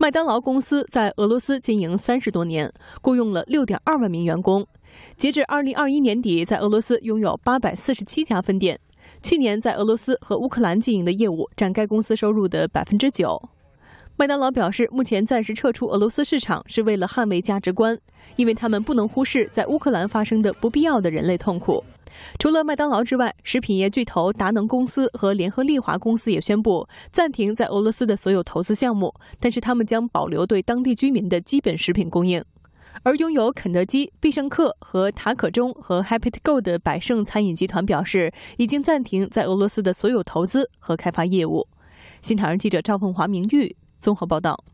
麦当劳公司在俄罗斯经营三十多年，雇佣了六点二万名员工。截至二零二一年底，在俄罗斯拥有八百四十七家分店。去年，在俄罗斯和乌克兰经营的业务占该公司收入的百分之九。麦当劳表示，目前暂时撤出俄罗斯市场是为了捍卫价值观，因为他们不能忽视在乌克兰发生的不必要的人类痛苦。除了麦当劳之外，食品业巨头达能公司和联合利华公司也宣布暂停在俄罗斯的所有投资项目，但是他们将保留对当地居民的基本食品供应。而拥有肯德基、必胜客和塔可中和 Happy Go 的百胜餐饮集团表示，已经暂停在俄罗斯的所有投资和开发业务。新唐人记者赵凤华、明玉综合报道。